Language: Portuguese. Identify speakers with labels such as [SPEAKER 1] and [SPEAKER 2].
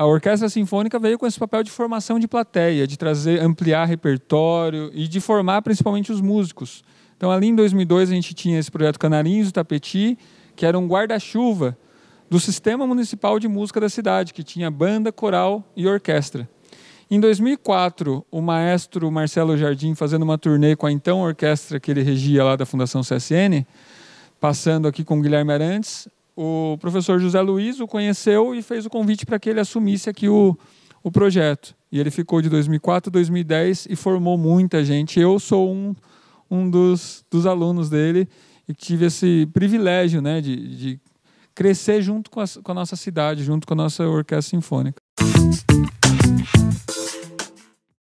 [SPEAKER 1] a orquestra sinfônica veio com esse papel de formação de plateia, de trazer, ampliar repertório e de formar principalmente os músicos. Então, ali em 2002 a gente tinha esse projeto Canarinhos do Tapeti, que era um guarda-chuva do sistema municipal de música da cidade, que tinha banda, coral e orquestra. Em 2004, o maestro Marcelo Jardim, fazendo uma turnê com a então orquestra que ele regia lá da Fundação CSN, passando aqui com Guilherme Arantes, o professor José Luiz o conheceu e fez o convite para que ele assumisse aqui o, o projeto. E ele ficou de 2004 a 2010 e formou muita gente. Eu sou um, um dos, dos alunos dele e tive esse privilégio né, de, de crescer junto com a, com a nossa cidade, junto com a nossa orquestra sinfônica.